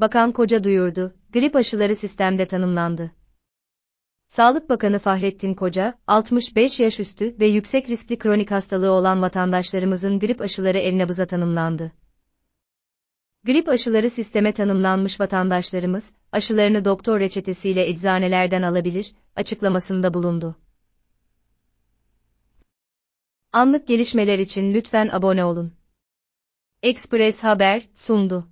Bakan Koca duyurdu, grip aşıları sistemde tanımlandı. Sağlık Bakanı Fahrettin Koca, 65 yaş üstü ve yüksek riskli kronik hastalığı olan vatandaşlarımızın grip aşıları el nabıza tanımlandı. Grip aşıları sisteme tanımlanmış vatandaşlarımız, aşılarını doktor reçetesiyle eczanelerden alabilir, açıklamasında bulundu. Anlık gelişmeler için lütfen abone olun. Express Haber sundu.